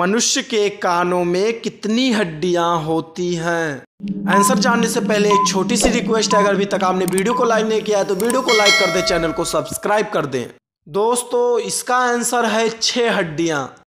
मनुष्य के कानों में कितनी हड्डियां होती हैं आंसर जानने से पहले एक छोटी सी रिक्वेस्ट है अगर अभी तक आपने वीडियो को लाइक नहीं किया है तो वीडियो को लाइक कर दें चैनल को सब्सक्राइब कर दें दोस्तों इसका आंसर है छह हड्डियां